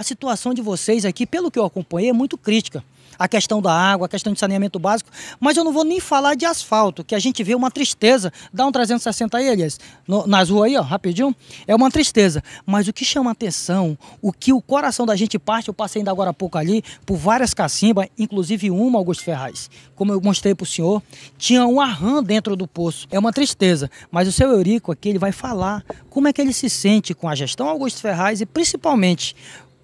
A situação de vocês aqui, pelo que eu acompanhei, é muito crítica. A questão da água, a questão de saneamento básico, mas eu não vou nem falar de asfalto, que a gente vê uma tristeza. Dá um 360 aí, Elias, no, nas ruas aí, ó, rapidinho. É uma tristeza. Mas o que chama atenção, o que o coração da gente parte, eu passei ainda agora há pouco ali, por várias cacimbas, inclusive uma, Augusto Ferraz. Como eu mostrei para o senhor, tinha um arran dentro do poço. É uma tristeza. Mas o seu Eurico aqui, ele vai falar como é que ele se sente com a gestão Augusto Ferraz e principalmente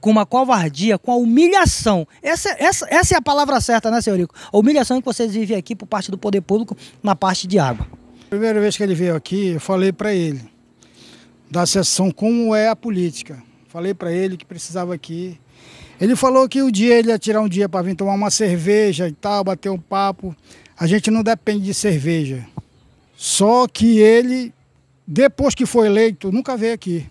com uma covardia, com a humilhação. Essa, essa, essa é a palavra certa, né, senhor Rico? A humilhação é que vocês vivem aqui por parte do poder público na parte de água. Primeira vez que ele veio aqui, eu falei para ele da sessão como é a política. Falei para ele que precisava aqui. Ele falou que o dia ele ia tirar um dia para vir tomar uma cerveja e tal, bater um papo. A gente não depende de cerveja. Só que ele, depois que foi eleito, nunca veio aqui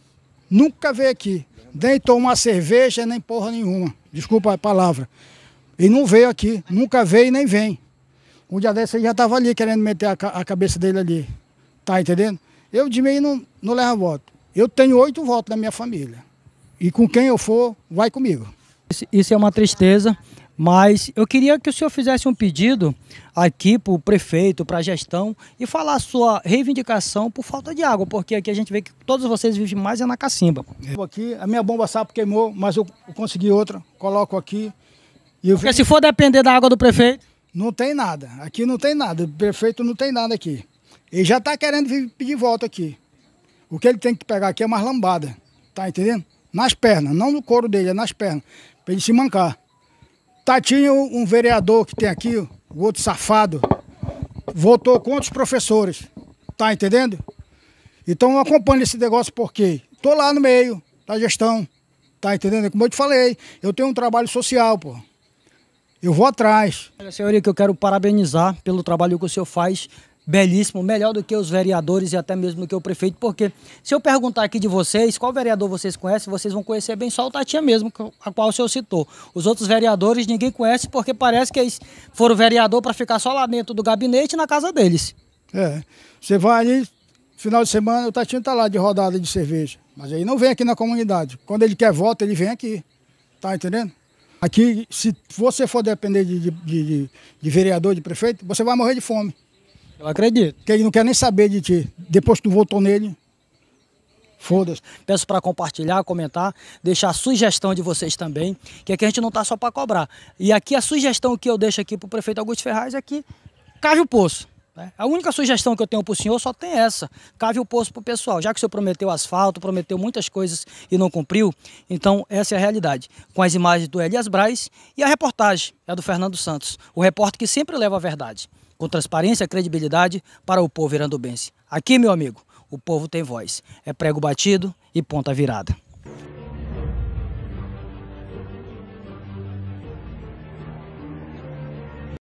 nunca veio aqui, nem tomar cerveja, nem porra nenhuma, desculpa a palavra. E não veio aqui, nunca veio e nem vem. Um dia desse ele já estava ali querendo meter a, ca a, cabeça dele ali. Tá entendendo? Eu de mim não, não levo voto. Eu tenho oito votos da minha família. E com quem eu for, vai comigo. Isso é uma tristeza. Mas eu queria que o senhor fizesse um pedido aqui para o prefeito, para a gestão, e falar a sua reivindicação por falta de água, porque aqui a gente vê que todos vocês vivem mais é na cacimba. Aqui, a minha bomba sapo queimou, mas eu consegui outra, coloco aqui. E eu... Porque se for depender da água do prefeito? Não tem nada, aqui não tem nada, o prefeito não tem nada aqui. Ele já está querendo vir pedir volta aqui. O que ele tem que pegar aqui é mais lambada, tá entendendo? Nas pernas, não no couro dele, é nas pernas, para ele se mancar. Tá, tinha um vereador que tem aqui, o outro safado, votou contra os professores. Tá entendendo? Então eu acompanho esse negócio porque tô lá no meio da gestão. Tá entendendo? Como eu te falei, eu tenho um trabalho social, pô. Eu vou atrás. Olha, que eu quero parabenizar pelo trabalho que o senhor faz belíssimo, melhor do que os vereadores e até mesmo do que o prefeito, porque se eu perguntar aqui de vocês qual vereador vocês conhecem, vocês vão conhecer bem só o Tatinha mesmo, a qual o senhor citou. Os outros vereadores ninguém conhece porque parece que eles foram vereador para ficar só lá dentro do gabinete na casa deles. É, você vai ali, final de semana, o Tatia está lá de rodada de cerveja, mas aí não vem aqui na comunidade. Quando ele quer voto, ele vem aqui, tá entendendo? Aqui, se você for depender de, de, de, de vereador, de prefeito, você vai morrer de fome. Eu acredito. Que ele não quer nem saber de ti. Depois que tu votou nele, foda-se. Peço para compartilhar, comentar, deixar a sugestão de vocês também, que aqui a gente não tá só para cobrar. E aqui a sugestão que eu deixo aqui pro prefeito Augusto Ferraz é que cave o poço. Né? A única sugestão que eu tenho para o senhor só tem essa. Cave o poço para o pessoal. Já que o senhor prometeu asfalto, prometeu muitas coisas e não cumpriu, então essa é a realidade. Com as imagens do Elias Braz e a reportagem é do Fernando Santos, o repórter que sempre leva a verdade com transparência e credibilidade para o povo irandubense. Aqui, meu amigo, o povo tem voz. É prego batido e ponta virada.